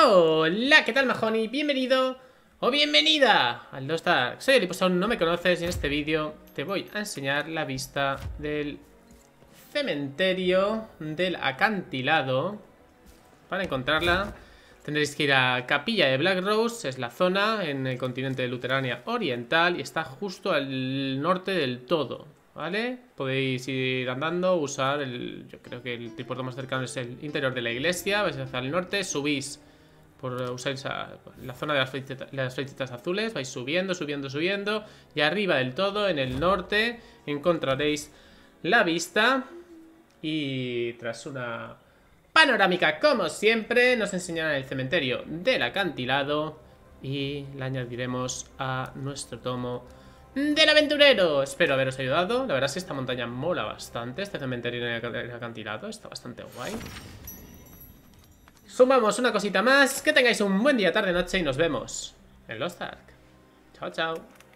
Hola, ¿qué tal y Bienvenido o bienvenida al Soy Si Soy aún no me conoces y en este vídeo te voy a enseñar la vista del cementerio del acantilado Para encontrarla tendréis que ir a Capilla de Black Rose, es la zona en el continente de Luterania Oriental y está justo al norte del todo ¿Vale? Podéis ir andando, usar el... Yo creo que el tipo más cercano es el interior de la iglesia Vais hacia el norte, subís por usar la zona de las, flechitas, azules, vais subiendo, subiendo, subiendo, y arriba del todo, en el norte, encontraréis la vista, y tras una panorámica como siempre, nos enseñarán el cementerio del acantilado, y la añadiremos a nuestro tomo del aventurero. Espero haberos ayudado, la verdad es que esta montaña mola bastante, este cementerio en acantilado, está bastante guay. Sumamos una cosita más. Que tengáis un buen día, tarde, noche y nos vemos en Lost Ark. Chao, chao.